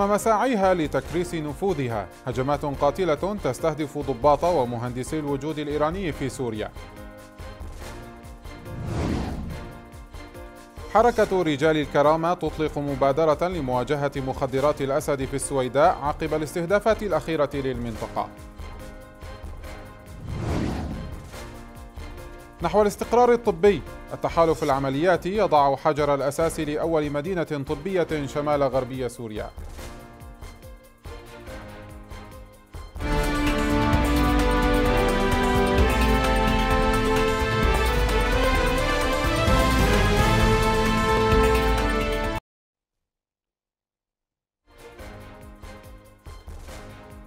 رغم مساعيها لتكريس نفوذها هجمات قاتلة تستهدف ضباط ومهندسي الوجود الإيراني في سوريا حركة رجال الكرامة تطلق مبادرة لمواجهة مخدرات الأسد في السويداء عقب الاستهدافات الأخيرة للمنطقة نحو الاستقرار الطبي التحالف العملياتي يضع حجر الأساس لأول مدينة طبية شمال غربي سوريا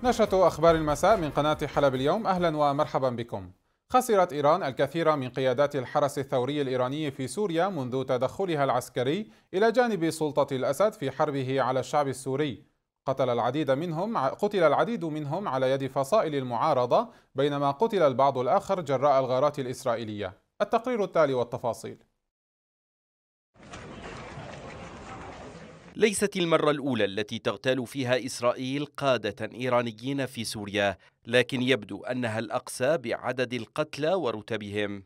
نشرة أخبار المساء من قناة حلب اليوم أهلا ومرحبا بكم خسرت إيران الكثير من قيادات الحرس الثوري الإيراني في سوريا منذ تدخلها العسكري إلى جانب سلطة الأسد في حربه على الشعب السوري قتل العديد منهم قتل العديد منهم على يد فصائل المعارضة بينما قتل البعض الآخر جراء الغارات الإسرائيلية التقرير التالي والتفاصيل ليست المرة الأولى التي تغتال فيها إسرائيل قادة إيرانيين في سوريا، لكن يبدو أنها الأقصى بعدد القتلى ورتبهم.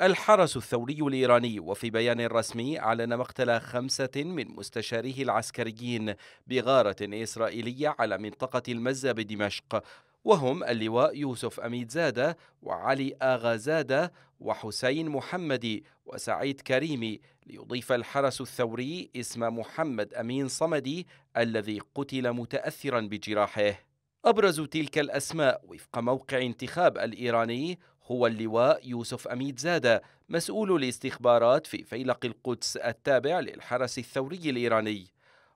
الحرس الثوري الإيراني وفي بيان رسمي أعلن مقتل خمسة من مستشاريه العسكريين بغارة إسرائيلية على منطقة المزة بدمشق وهم اللواء يوسف أميد زادة وعلي آغا زادة وحسين محمدي وسعيد كريمي ليضيف الحرس الثوري اسم محمد أمين صمدي الذي قتل متأثرا بجراحه أبرز تلك الأسماء وفق موقع انتخاب الإيراني هو اللواء يوسف أميد زادة مسؤول الاستخبارات في فيلق القدس التابع للحرس الثوري الإيراني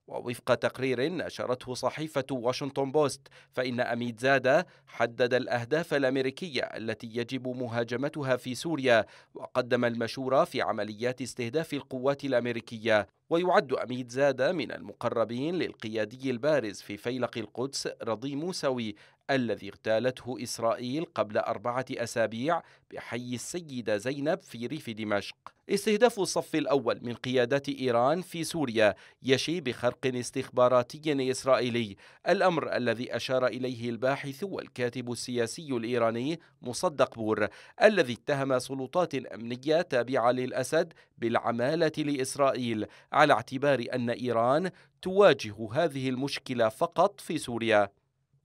ووفق تقرير نشرته صحيفة واشنطن بوست فإن أميد زادة حدد الأهداف الأمريكية التي يجب مهاجمتها في سوريا وقدم المشورة في عمليات استهداف القوات الأمريكية ويعد أميد زادة من المقربين للقيادي البارز في فيلق القدس رضي موسوي الذي اغتالته إسرائيل قبل أربعة أسابيع بحي السيدة زينب في ريف دمشق استهداف الصف الأول من قيادات إيران في سوريا يشي بخرق استخباراتي إسرائيلي الأمر الذي أشار إليه الباحث والكاتب السياسي الإيراني مصدق بور الذي اتهم سلطات أمنية تابعة للأسد بالعمالة لإسرائيل على اعتبار أن إيران تواجه هذه المشكلة فقط في سوريا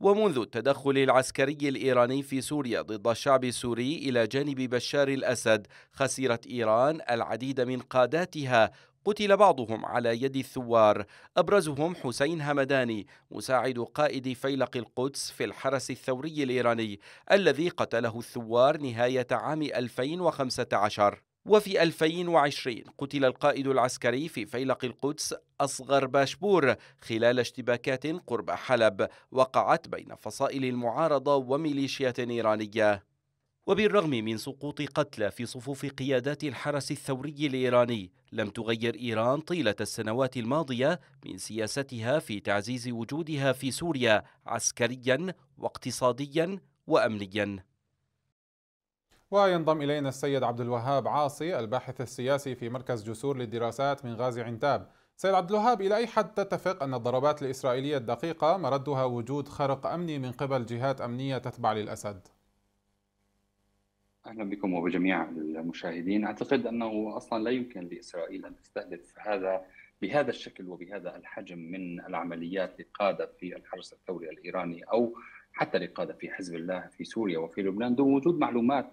ومنذ التدخل العسكري الإيراني في سوريا ضد الشعب السوري إلى جانب بشار الأسد خسرت إيران العديد من قاداتها قتل بعضهم على يد الثوار أبرزهم حسين همداني مساعد قائد فيلق القدس في الحرس الثوري الإيراني الذي قتله الثوار نهاية عام 2015 وفي 2020 قتل القائد العسكري في فيلق القدس أصغر باشبور خلال اشتباكات قرب حلب وقعت بين فصائل المعارضة وميليشيات إيرانية وبالرغم من سقوط قتلى في صفوف قيادات الحرس الثوري الإيراني لم تغير إيران طيلة السنوات الماضية من سياستها في تعزيز وجودها في سوريا عسكريا واقتصاديا وأمنيا وينضم إلينا السيد عبد الوهاب عاصي الباحث السياسي في مركز جسور للدراسات من غازي عنتاب سيد عبد الوهاب إلى أي حد تتفق أن الضربات الإسرائيلية الدقيقة مردها وجود خرق أمني من قبل جهات أمنية تتبع للأسد؟ اهلا بكم وبجميع المشاهدين اعتقد انه اصلا لا يمكن لاسرائيل ان تستهدف هذا بهذا الشكل وبهذا الحجم من العمليات لقاده في الحرس الثوري الايراني او حتى لقاده في حزب الله في سوريا وفي لبنان دون وجود معلومات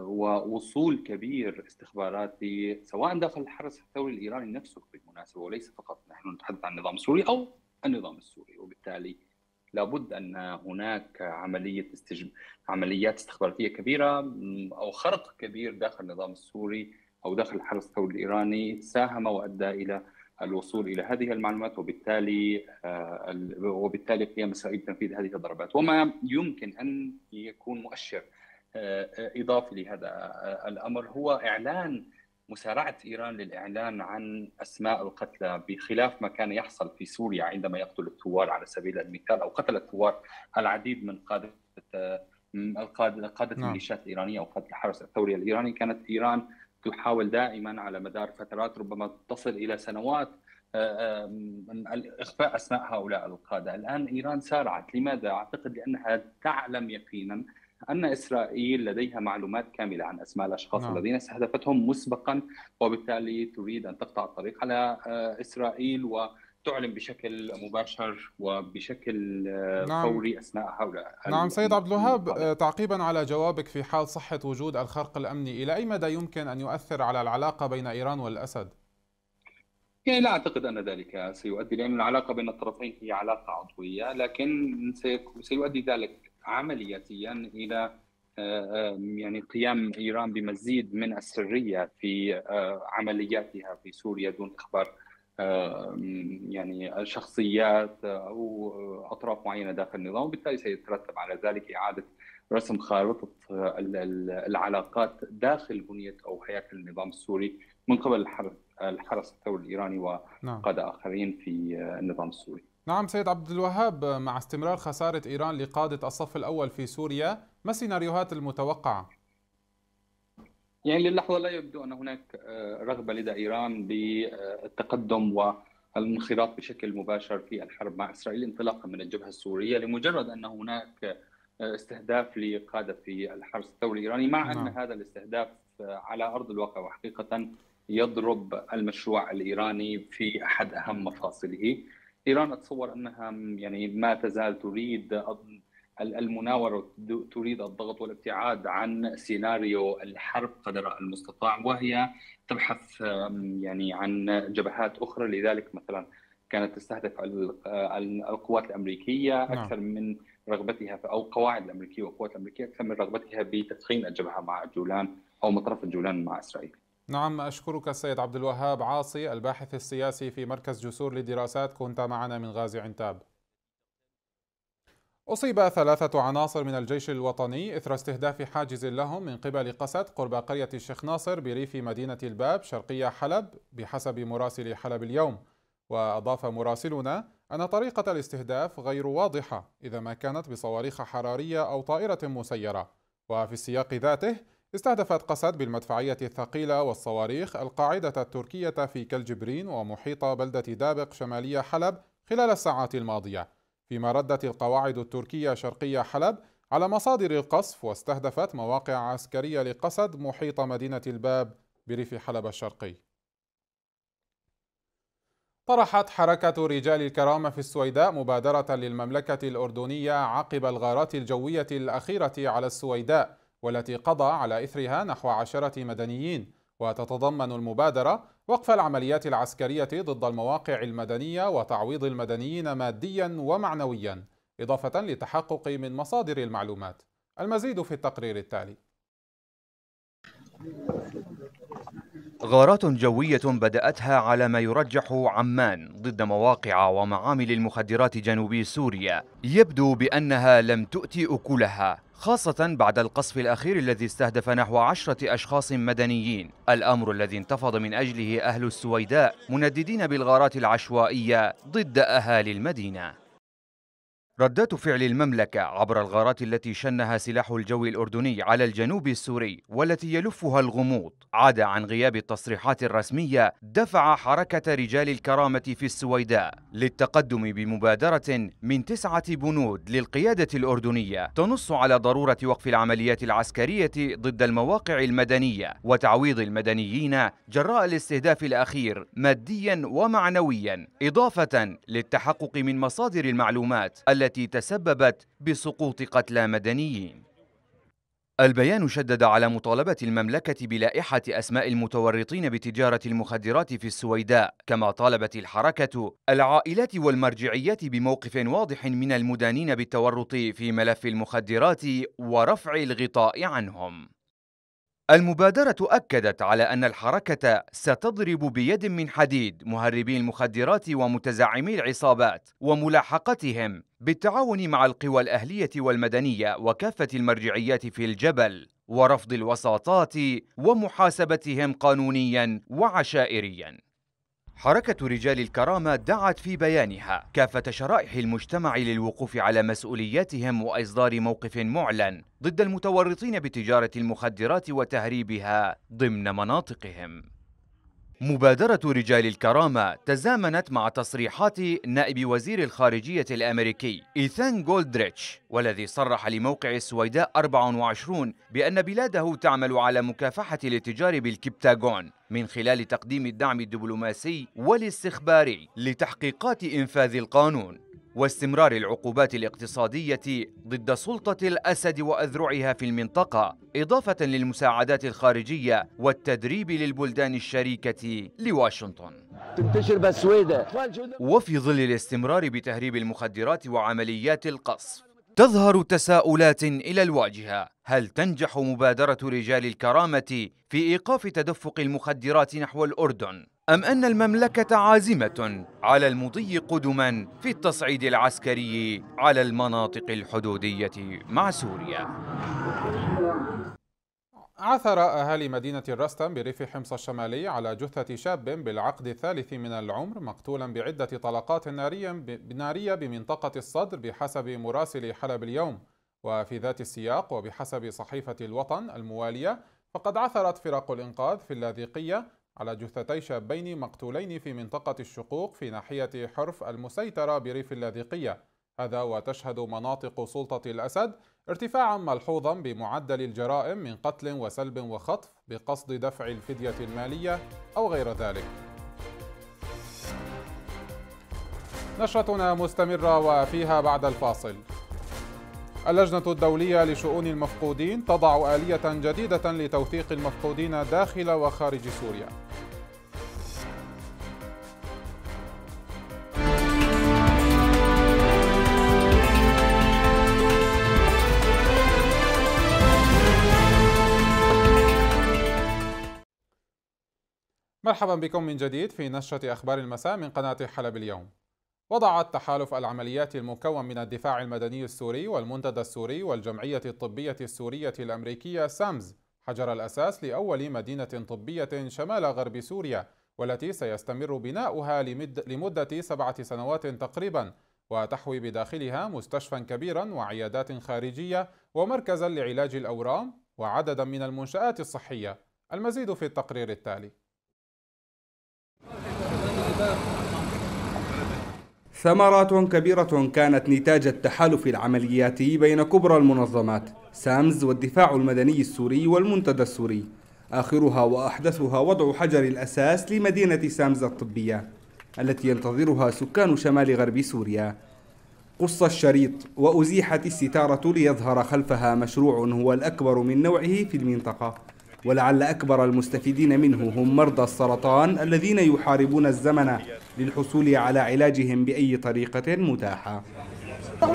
ووصول كبير استخباراتي سواء داخل الحرس الثوري الايراني نفسه بالمناسبه وليس فقط نحن نتحدث عن النظام السوري او النظام السوري وبالتالي لابد ان هناك عمليه استجب... عمليات استخباراتيه كبيره او خرق كبير داخل النظام السوري او داخل الحرس الثوري الايراني ساهم وادى الى الوصول الى هذه المعلومات وبالتالي آه، وبالتالي قيام اسرائيل بتنفيذ هذه الضربات وما يمكن ان يكون مؤشر آه، آه، اضافي لهذا الامر هو اعلان مسارعه ايران للاعلان عن اسماء القتلى بخلاف ما كان يحصل في سوريا عندما يقتل الثوار على سبيل المثال او قتل الثوار العديد من قاده آه، قاده نعم. الميليشيات الايرانيه او قاده الحرس الثوري الايراني كانت ايران تحاول دائما على مدار فترات ربما تصل الى سنوات اخفاء اسماء هؤلاء القاده، الان ايران سارعت، لماذا؟ اعتقد لانها تعلم يقينا أن إسرائيل لديها معلومات كاملة عن أسماء الأشخاص نعم. الذين استهدفتهم مسبقا وبالتالي تريد أن تقطع الطريق على آه، إسرائيل و بشكل مباشر وبشكل آه، نعم. فوري اثناء هؤلاء نعم سيد عبد الوهاب آه، تعقيبا على جوابك في حال صحه وجود الخرق الامني الى اي مدى يمكن ان يؤثر على العلاقه بين ايران والاسد؟ يعني لا اعتقد ان ذلك سيؤدي لان العلاقه بين الطرفين هي علاقه عضويه لكن سيؤدي ذلك عملياتيا الى آه، آه، يعني قيام ايران بمزيد من السريه في آه، عملياتها في سوريا دون اخبار يعني شخصيات او اطراف معينه داخل النظام وبالتالي سيترتب على ذلك اعاده رسم خارطه العلاقات داخل بنيه او هياكل النظام السوري من قبل الحرس الثوري الايراني نعم. وقاده اخرين في النظام السوري. نعم سيد عبد الوهاب مع استمرار خسارة إيران لقادة الصف الأول في سوريا ما السيناريوهات المتوقعة؟ يعني للحظة لا يبدو أن هناك آه، رغبة لدى إيران بالتقدم والانخراط بشكل مباشر في الحرب مع إسرائيل انطلاقا من الجبهة السورية لمجرد أن هناك آه، استهداف لقادة في الحرس الثوري الإيراني مع نعم. أن هذا الاستهداف آه، على أرض الواقع وحقيقة يضرب المشروع الإيراني في أحد أهم مفاصله ايران اتصور انها يعني ما تزال تريد المناوره تريد الضغط والابتعاد عن سيناريو الحرب قدر المستطاع وهي تبحث يعني عن جبهات اخرى لذلك مثلا كانت تستهدف آه، القوات نعم. الامريكيه اكثر من رغبتها او القواعد الامريكيه والقوات الامريكيه اكثر من رغبتها بتسخين الجبهه مع الجولان او مطرف الجولان مع اسرائيل. نعم أشكرك السيد عبد الوهاب عاصي الباحث السياسي في مركز جسور للدراسات كنت معنا من غازي عنتاب أصيب ثلاثة عناصر من الجيش الوطني إثر استهداف حاجز لهم من قبل قسد قرب قرية الشيخ ناصر بريف مدينة الباب شرقية حلب بحسب مراسل حلب اليوم وأضاف مراسلنا أن طريقة الاستهداف غير واضحة إذا ما كانت بصواريخ حرارية أو طائرة مسيرة وفي السياق ذاته استهدفت قسد بالمدفعية الثقيلة والصواريخ القاعدة التركية في كالجبرين ومحيط بلدة دابق شمالية حلب خلال الساعات الماضية فيما ردت القواعد التركية شرقية حلب على مصادر القصف واستهدفت مواقع عسكرية لقسد محيط مدينة الباب بريف حلب الشرقي طرحت حركة رجال الكرامة في السويداء مبادرة للمملكة الأردنية عقب الغارات الجوية الأخيرة على السويداء والتي قضى على إثرها نحو عشرة مدنيين وتتضمن المبادرة وقف العمليات العسكرية ضد المواقع المدنية وتعويض المدنيين ماديا ومعنويا إضافة للتحقق من مصادر المعلومات المزيد في التقرير التالي غارات جوية بدأتها على ما يرجح عمان ضد مواقع ومعامل المخدرات جنوبي سوريا يبدو بأنها لم تؤتي أكلها خاصة بعد القصف الأخير الذي استهدف نحو عشرة أشخاص مدنيين الأمر الذي انتفض من أجله أهل السويداء منددين بالغارات العشوائية ضد أهالي المدينة ردات فعل المملكة عبر الغارات التي شنها سلاح الجو الأردني على الجنوب السوري والتي يلفها الغموض عدا عن غياب التصريحات الرسمية دفع حركة رجال الكرامة في السويداء للتقدم بمبادرة من تسعة بنود للقيادة الأردنية تنص على ضرورة وقف العمليات العسكرية ضد المواقع المدنية وتعويض المدنيين جراء الاستهداف الأخير ماديا ومعنويا إضافة للتحقق من مصادر المعلومات التي تسببت بسقوط قتلى مدنيين البيان شدد على مطالبة المملكة بلائحة أسماء المتورطين بتجارة المخدرات في السويداء، كما طالبت الحركة العائلات والمرجعيات بموقف واضح من المدانين بالتورط في ملف المخدرات ورفع الغطاء عنهم. المبادرة أكدت على أن الحركة ستضرب بيد من حديد مهربي المخدرات ومتزعمي العصابات وملاحقتهم بالتعاون مع القوى الأهلية والمدنية وكافة المرجعيات في الجبل ورفض الوساطات ومحاسبتهم قانونيا وعشائريا حركة رجال الكرامة دعت في بيانها كافة شرائح المجتمع للوقوف على مسؤولياتهم وإصدار موقف معلن ضد المتورطين بتجارة المخدرات وتهريبها ضمن مناطقهم مبادرة رجال الكرامة تزامنت مع تصريحات نائب وزير الخارجية الأمريكي إيثان جولدريتش والذي صرح لموقع السويداء 24 بأن بلاده تعمل على مكافحة الاتجار بالكبتاغون من خلال تقديم الدعم الدبلوماسي والاستخباري لتحقيقات إنفاذ القانون واستمرار العقوبات الاقتصادية ضد سلطة الأسد وأذرعها في المنطقة إضافة للمساعدات الخارجية والتدريب للبلدان الشريكة لواشنطن تنتشر بسويدة وفي ظل الاستمرار بتهريب المخدرات وعمليات القصف تظهر تساؤلات إلى الواجهة هل تنجح مبادرة رجال الكرامة في إيقاف تدفق المخدرات نحو الأردن؟ أم أن المملكة عازمة على المضي قدما في التصعيد العسكري على المناطق الحدودية مع سوريا عثر أهالي مدينة الرستم بريف حمص الشمالي على جثة شاب بالعقد الثالث من العمر مقتولا بعدة طلقات نارية بمنطقة الصدر بحسب مراسل حلب اليوم وفي ذات السياق وبحسب صحيفة الوطن الموالية فقد عثرت فرق الإنقاذ في اللاذقية على جثتي شابين مقتولين في منطقة الشقوق في ناحية حرف المسيطرة بريف اللاذقية هذا وتشهد مناطق سلطة الأسد ارتفاعا ملحوظا بمعدل الجرائم من قتل وسلب وخطف بقصد دفع الفدية المالية أو غير ذلك نشرتنا مستمرة وفيها بعد الفاصل اللجنة الدولية لشؤون المفقودين تضع آلية جديدة لتوثيق المفقودين داخل وخارج سوريا مرحبا بكم من جديد في نشرة أخبار المساء من قناة حلب اليوم وضع التحالف العمليات المكون من الدفاع المدني السوري والمنتدى السوري والجمعية الطبية السورية الأمريكية سامز حجر الأساس لأول مدينة طبية شمال غرب سوريا والتي سيستمر بناؤها لمد لمدة سبعة سنوات تقريبا وتحوي بداخلها مستشفى كبيرا وعيادات خارجية ومركزا لعلاج الأورام وعددا من المنشآت الصحية المزيد في التقرير التالي ثمرات كبيرة كانت نتاج التحالف العملياتي بين كبرى المنظمات سامز والدفاع المدني السوري والمنتدى السوري آخرها وأحدثها وضع حجر الأساس لمدينة سامز الطبية التي ينتظرها سكان شمال غرب سوريا قص الشريط وأزيحت الستارة ليظهر خلفها مشروع هو الأكبر من نوعه في المنطقة ولعل أكبر المستفيدين منه هم مرضى السرطان الذين يحاربون الزمن للحصول على علاجهم بأي طريقة متاحة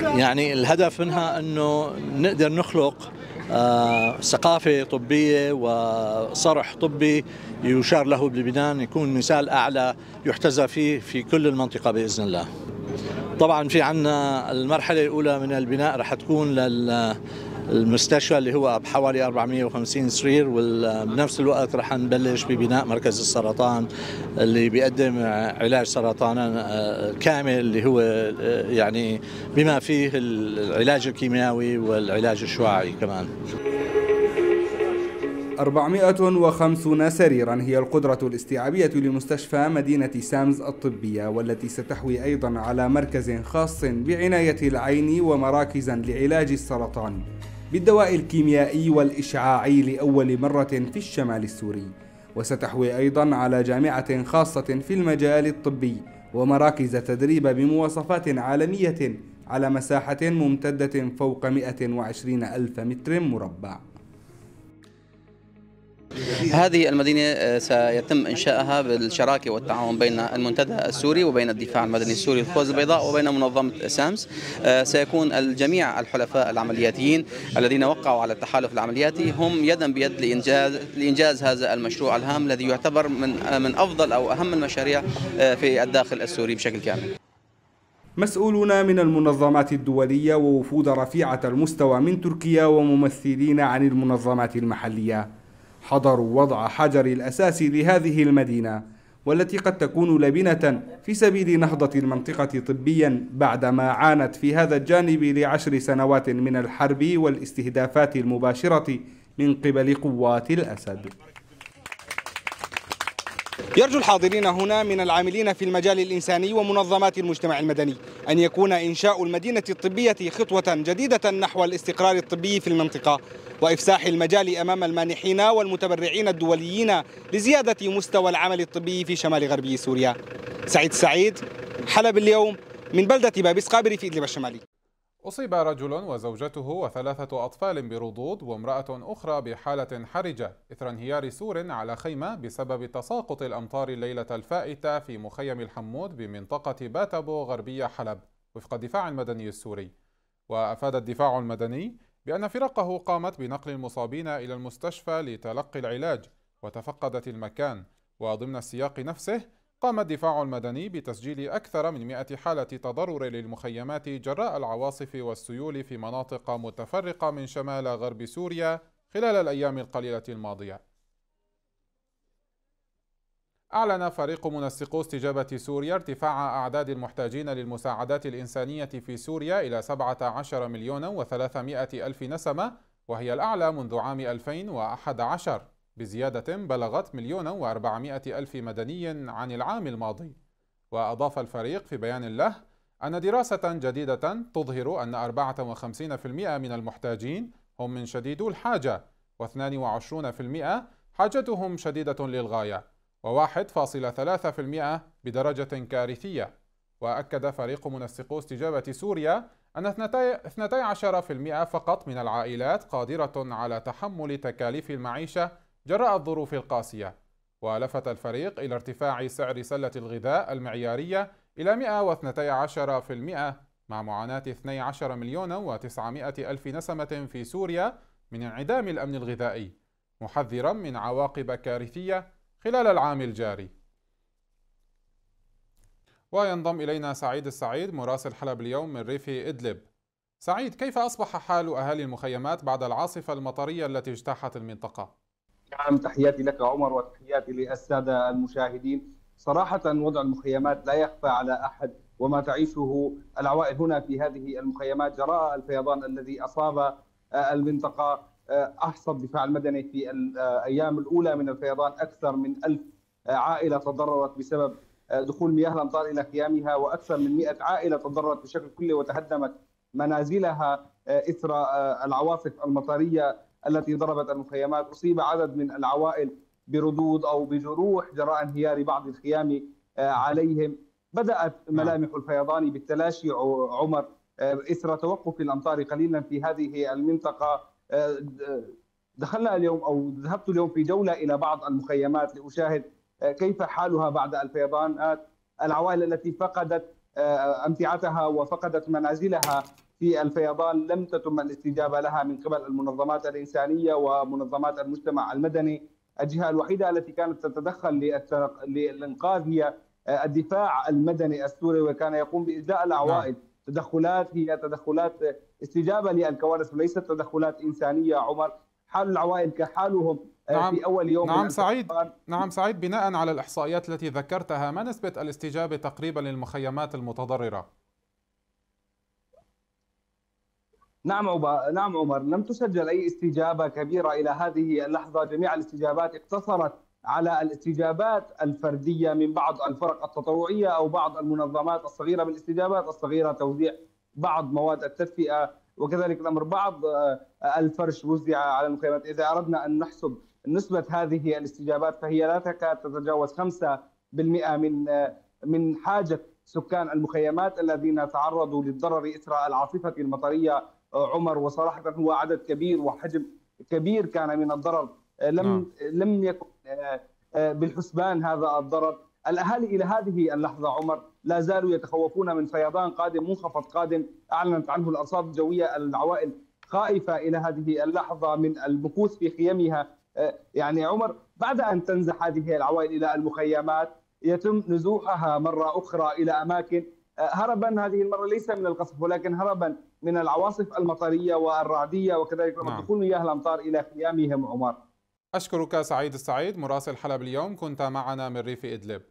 يعني الهدف منها أنه نقدر نخلق آه، ثقافة طبية وصرح طبي يشار له بلبنان يكون مثال أعلى يحتذى فيه في كل المنطقة بإذن الله طبعا في عنا المرحلة الأولى من البناء رح تكون لل المستشفى اللي هو بحوالي 450 سرير وبنفس الوقت رح نبلش ببناء مركز السرطان اللي بيقدم علاج سرطان آه، كامل اللي هو آه، يعني بما فيه العلاج الكيميائي والعلاج الشعاعي كمان 450 سريرا هي القدرة الاستيعابية لمستشفى مدينة سامز الطبية والتي ستحوي أيضا على مركز خاص بعناية العين ومراكزا لعلاج السرطان بالدواء الكيميائي والإشعاعي لأول مرة في الشمال السوري وستحوي أيضا على جامعة خاصة في المجال الطبي ومراكز تدريب بمواصفات عالمية على مساحة ممتدة فوق 120 ألف متر مربع هذه المدينة آه، سيتم إنشائها بالشراكة والتعاون بين المنتدى السوري وبين الدفاع المدني السوري الخوز البيضاء وبين منظمة سامس آه، سيكون الجميع الحلفاء العملياتيين الذين وقعوا على التحالف العملياتي هم يدا بيد لإنجاز, لإنجاز هذا المشروع الهام الذي يعتبر من, آه، من أفضل أو أهم المشاريع في الداخل السوري بشكل كامل مسؤولون من المنظمات الدولية ووفود رفيعة المستوى من تركيا وممثلين عن المنظمات المحلية حضروا وضع حجر الأساس لهذه المدينة والتي قد تكون لبنة في سبيل نهضة المنطقة طبيا بعدما عانت في هذا الجانب لعشر سنوات من الحرب والاستهدافات المباشرة من قبل قوات الأسد يرجو الحاضرين هنا من العاملين في المجال الإنساني ومنظمات المجتمع المدني أن يكون إنشاء المدينة الطبية خطوة جديدة نحو الاستقرار الطبي في المنطقة وإفساح المجال أمام المانحين والمتبرعين الدوليين لزيادة مستوى العمل الطبي في شمال غربي سوريا سعيد سعيد حلب اليوم من بلدة بابس قابري في إدلب الشمالي أصيب رجل وزوجته وثلاثة أطفال برضوض وامرأة أخرى بحالة حرجة إثر انهيار سور على خيمة بسبب تساقط الأمطار الليلة الفائتة في مخيم الحمود بمنطقة باتابو غربية حلب وفق الدفاع المدني السوري وأفاد الدفاع المدني بأن فرقه قامت بنقل المصابين إلى المستشفى لتلقي العلاج وتفقدت المكان وضمن السياق نفسه قام الدفاع المدني بتسجيل أكثر من 100 حالة تضرر للمخيمات جراء العواصف والسيول في مناطق متفرقة من شمال غرب سوريا خلال الأيام القليلة الماضية أعلن فريق منسقو استجابة سوريا ارتفاع أعداد المحتاجين للمساعدات الإنسانية في سوريا إلى 17 مليون و300 ألف نسمة وهي الأعلى منذ عام 2011 بزيادة بلغت مليون و400 ألف مدني عن العام الماضي وأضاف الفريق في بيان له أن دراسة جديدة تظهر أن 54% من المحتاجين هم من شديدو الحاجة و22% حاجتهم شديدة للغاية و1.3% بدرجة كارثية وأكد فريق منسقو استجابة سوريا أن 12% فقط من العائلات قادرة على تحمل تكاليف المعيشة جراء الظروف القاسية ولفت الفريق إلى ارتفاع سعر سلة الغذاء المعيارية إلى 112% مع معاناة 12 مليون و900 ألف نسمة في سوريا من انعدام الأمن الغذائي محذرا من عواقب كارثية خلال العام الجاري وينضم إلينا سعيد السعيد مراسل حلب اليوم من ريف إدلب سعيد كيف أصبح حال أهالي المخيمات بعد العاصفة المطرية التي اجتاحت المنطقة؟ نعم تحياتي لك عمر وتحياتي للسادة المشاهدين صراحة وضع المخيمات لا يخفى على أحد وما تعيشه العوائل هنا في هذه المخيمات جراء الفيضان الذي أصاب المنطقة آه، احصى الدفاع المدني في الايام آه، الاولى من الفيضان اكثر من ألف عائله تضررت بسبب آه، دخول مياه الامطار الى خيامها واكثر من 100 عائله تضررت بشكل كلي وتهدمت منازلها اثر العواصف المطريه التي ضربت المخيمات، اصيب عدد من العوائل بردود او بجروح جراء انهيار بعض الخيام عليهم. بدات نعم. ملامح الفيضان بالتلاشي عمر اثر توقف الامطار قليلا في هذه المنطقه دخلنا اليوم او ذهبت اليوم في جوله الى بعض المخيمات لاشاهد آه، كيف حالها بعد الفيضانات آه، العوائل التي فقدت آه، امتعتها وفقدت منازلها في الفيضان لم تتم الاستجابه لها من قبل المنظمات الانسانيه ومنظمات المجتمع المدني الجهه الوحيده التي كانت تتدخل للانقاذ هي الدفاع المدني السوري وكان يقوم باجلاء العوائل نعم. تدخلات هي تدخلات استجابه للكوارث وليست تدخلات انسانيه عمر حال العوائل كحالهم آه، نعم في اول يوم نعم سعيد نعم سعيد بناء على الاحصائيات التي ذكرتها ما نسبه الاستجابه تقريبا للمخيمات المتضرره؟ نعم عمر نعم عمر لم تسجل اي استجابه كبيره الى هذه اللحظه جميع الاستجابات اقتصرت على الاستجابات الفرديه من بعض الفرق التطوعيه او بعض المنظمات الصغيره بالاستجابات الصغيره توزيع بعض مواد التدفئه وكذلك الامر بعض آه، الفرش وزع على المخيمات اذا اردنا ان نحسب نسبه هذه الاستجابات فهي لا تكاد تتجاوز 5% من آه، من حاجه سكان المخيمات الذين تعرضوا للضرر اثر العاصفه المطريه آه، عمر وصراحه هو عدد كبير وحجم كبير كان من الضرر لم نعم. لم يكن آه، آه، بالحسبان هذا الضرر الأهالي إلى هذه اللحظة عمر لا زالوا يتخوفون من فيضان قادم منخفض قادم أعلنت عنه الأرصاد الجوية العوائل خائفة إلى هذه اللحظة من المكوث في خيمها آه، يعني عمر بعد أن تنزح هذه العوائل إلى المخيمات يتم نزوحها مرة أخرى إلى أماكن هربا هذه المرة ليس من القصف ولكن هربا من العواصف المطرية والرعدية وكذلك لما نعم. تكون مياه الأمطار إلى خيامهم عمر أشكرك سعيد السعيد مراسل حلب اليوم كنت معنا من ريف إدلب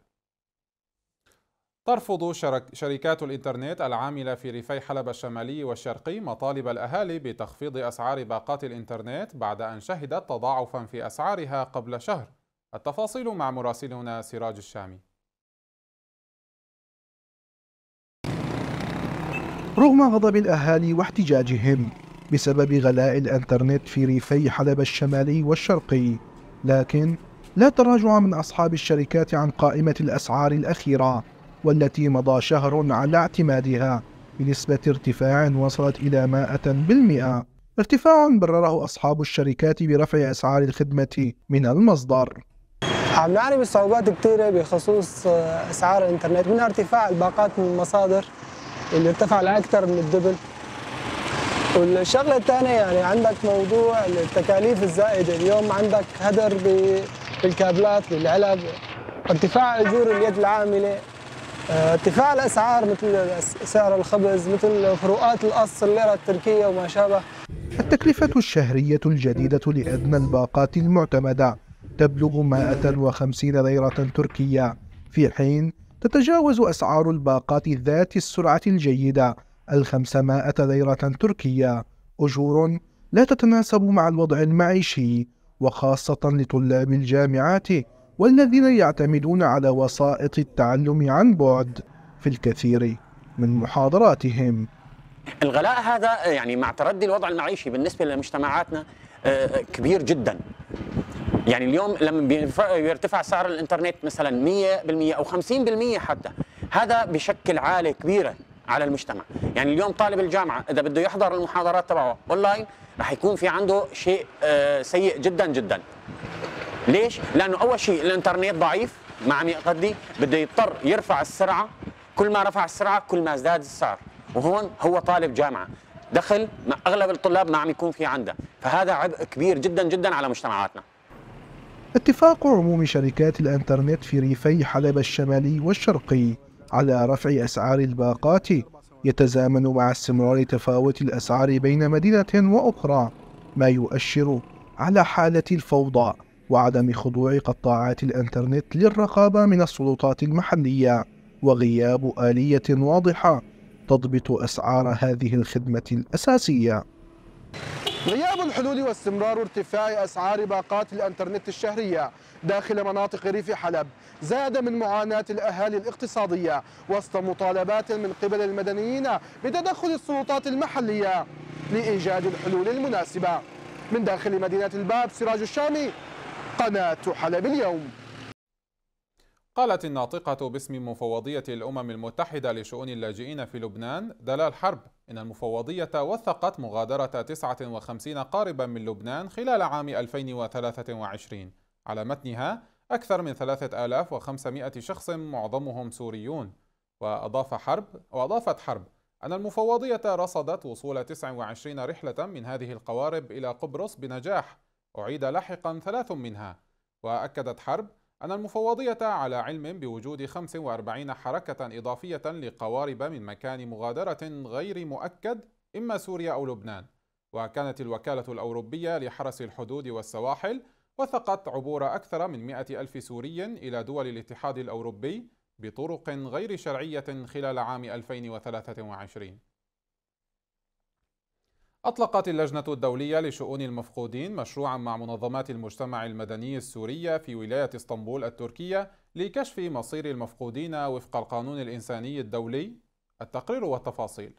ترفض شرك شركات الإنترنت العاملة في ريفي حلب الشمالي والشرقي مطالب الأهالي بتخفيض أسعار باقات الإنترنت بعد أن شهدت تضاعفا في أسعارها قبل شهر التفاصيل مع مراسلنا سراج الشامي رغم غضب الأهالي واحتجاجهم بسبب غلاء الانترنت في ريفي حلب الشمالي والشرقي لكن لا تراجع من أصحاب الشركات عن قائمة الأسعار الأخيرة والتي مضى شهر على اعتمادها بنسبة ارتفاع وصلت إلى 100% ارتفاع برره أصحاب الشركات برفع أسعار الخدمة من المصدر عم نعاني بصعوبات كثيرة بخصوص آه، أسعار الإنترنت منها ارتفاع الباقات من المصادر اللي ارتفع لأكثر من الدبل والشغله الثانيه يعني عندك موضوع التكاليف الزائده اليوم عندك هدر بالكابلات بالعلب ارتفاع اجور اليد العامله آه، ارتفاع الاسعار مثل سعر الخبز مثل فروقات القص الليره التركيه وما شابه التكلفه الشهريه الجديده لادنى الباقات المعتمده تبلغ 150 ليره تركيه في حين تتجاوز اسعار الباقات ذات السرعه الجيده الخمسمائة ليرة تركية أجور لا تتناسب مع الوضع المعيشي وخاصة لطلاب الجامعات والذين يعتمدون على وسائط التعلم عن بعد في الكثير من محاضراتهم الغلاء هذا يعني مع تردي الوضع المعيشي بالنسبة لمجتمعاتنا آه، كبير جدا يعني اليوم لما بيرتفع سعر الانترنت مثلا 100% او 50% حتى هذا بشكل عالي كبيره على المجتمع يعني اليوم طالب الجامعه اذا بده يحضر المحاضرات تبعه اونلاين رح يكون في عنده شيء آه، سيء جدا جدا ليش لانه اول شيء الانترنت ضعيف ما عم يقضي بده يضطر يرفع السرعه كل ما رفع السرعه كل ما ازداد السعر وهون هو طالب جامعه دخل ما اغلب الطلاب ما عم يكون في عنده فهذا عبء كبير جدا جدا على مجتمعاتنا اتفاق عموم شركات الانترنت في ريفي حلب الشمالي والشرقي على رفع أسعار الباقات يتزامن مع استمرار تفاوت الأسعار بين مدينة وأخرى ما يؤشر على حالة الفوضى وعدم خضوع قطاعات الإنترنت للرقابة من السلطات المحلية وغياب آلية واضحة تضبط أسعار هذه الخدمة الأساسية غياب الحلول واستمرار ارتفاع أسعار باقات الأنترنت الشهرية داخل مناطق ريف حلب زاد من معاناة الأهالي الاقتصادية وسط مطالبات من قبل المدنيين بتدخل السلطات المحلية لإيجاد الحلول المناسبة من داخل مدينة الباب سراج الشامي قناة حلب اليوم قالت الناطقة باسم مفوضية الأمم المتحدة لشؤون اللاجئين في لبنان دلال حرب إن المفوضية وثقت مغادرة 59 قاربا من لبنان خلال عام 2023 على متنها أكثر من 3500 شخص معظمهم سوريون وأضاف حرب وأضافت حرب أن المفوضية رصدت وصول 29 رحلة من هذه القوارب إلى قبرص بنجاح أعيد لاحقا ثلاث منها وأكدت حرب أن المفوضية على علم بوجود 45 حركة إضافية لقوارب من مكان مغادرة غير مؤكد إما سوريا أو لبنان وكانت الوكالة الأوروبية لحرس الحدود والسواحل وثقت عبور أكثر من 100 ألف سوري إلى دول الاتحاد الأوروبي بطرق غير شرعية خلال عام 2023 أطلقت اللجنة الدولية لشؤون المفقودين مشروعا مع منظمات المجتمع المدني السورية في ولاية اسطنبول التركية لكشف مصير المفقودين وفق القانون الإنساني الدولي التقرير والتفاصيل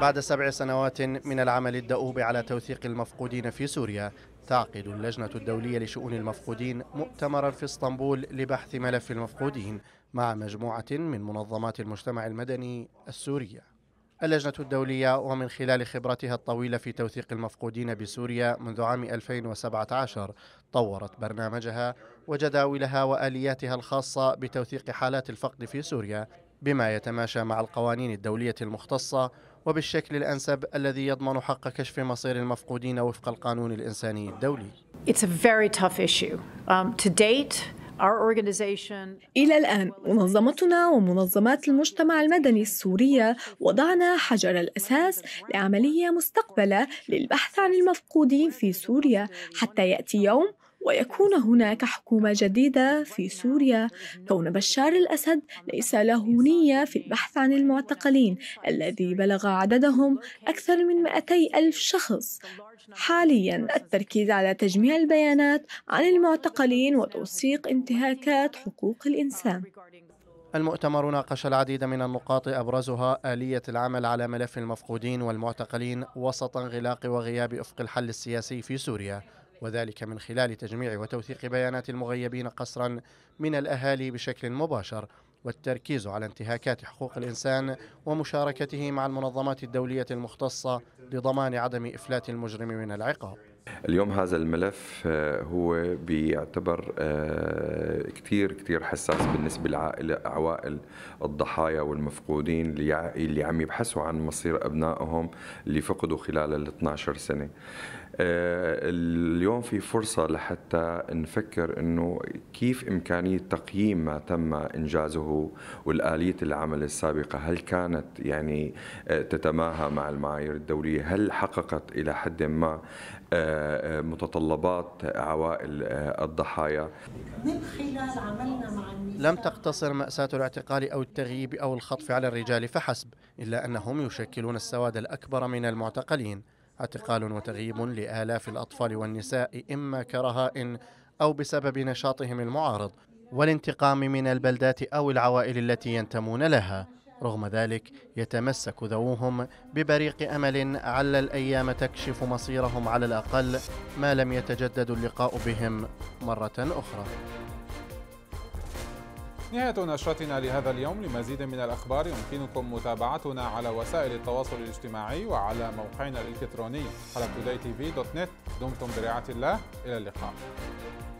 بعد سبع سنوات من العمل الدؤوب على توثيق المفقودين في سوريا تعقد اللجنة الدولية لشؤون المفقودين مؤتمرا في اسطنبول لبحث ملف المفقودين مع مجموعة من منظمات المجتمع المدني السورية اللجنة الدولية ومن خلال خبرتها الطويلة في توثيق المفقودين بسوريا منذ عام 2017 طورت برنامجها وجداولها وآلياتها الخاصة بتوثيق حالات الفقد في سوريا بما يتماشى مع القوانين الدولية المختصة وبالشكل الأنسب الذي يضمن حق كشف مصير المفقودين وفق القانون الإنساني الدولي. It's a very tough issue. Um, to date, إلى الآن منظمتنا ومنظمات المجتمع المدني السورية وضعنا حجر الأساس لعملية مستقبلة للبحث عن المفقودين في سوريا حتى يأتي يوم ويكون هناك حكومة جديدة في سوريا كون بشار الأسد ليس له نية في البحث عن المعتقلين الذي بلغ عددهم أكثر من 200 ألف شخص حاليا التركيز على تجميع البيانات عن المعتقلين وتوثيق انتهاكات حقوق الإنسان المؤتمر ناقش العديد من النقاط ابرزها اليه العمل على ملف المفقودين والمعتقلين وسط انغلاق وغياب افق الحل السياسي في سوريا وذلك من خلال تجميع وتوثيق بيانات المغيبين قسرا من الأهالي بشكل مباشر والتركيز على انتهاكات حقوق الإنسان ومشاركته مع المنظمات الدولية المختصة لضمان عدم إفلات المجرم من العقاب اليوم هذا الملف آه، هو بيعتبر آه، كثير كثير حساس بالنسبة لعوائل الضحايا والمفقودين اللي عم يبحثوا عن مصير أبنائهم اللي فقدوا خلال ال 12 سنة آه، اليوم في فرصة لحتى نفكر أنه كيف إمكانية تقييم ما تم إنجازه والآلية العمل السابقة هل كانت يعني آه، تتماهى مع المعايير الدولية هل حققت إلى حد ما آه، متطلبات عوائل الضحايا من خلال عملنا مع لم تقتصر مأساة الاعتقال أو التغييب أو الخطف على الرجال فحسب إلا أنهم يشكلون السواد الأكبر من المعتقلين اعتقال وتغييب لآلاف الأطفال والنساء إما كرهاء أو بسبب نشاطهم المعارض والانتقام من البلدات أو العوائل التي ينتمون لها رغم ذلك يتمسك ذووهم ببريق امل عل الايام تكشف مصيرهم على الاقل ما لم يتجدد اللقاء بهم مره اخرى نهاية نشرتنا لهذا اليوم لمزيد من الأخبار يمكنكم متابعتنا على وسائل التواصل الاجتماعي وعلى موقعنا الإلكتروني على توداي تي في دوت نت دمتم برعاية الله إلى اللقاء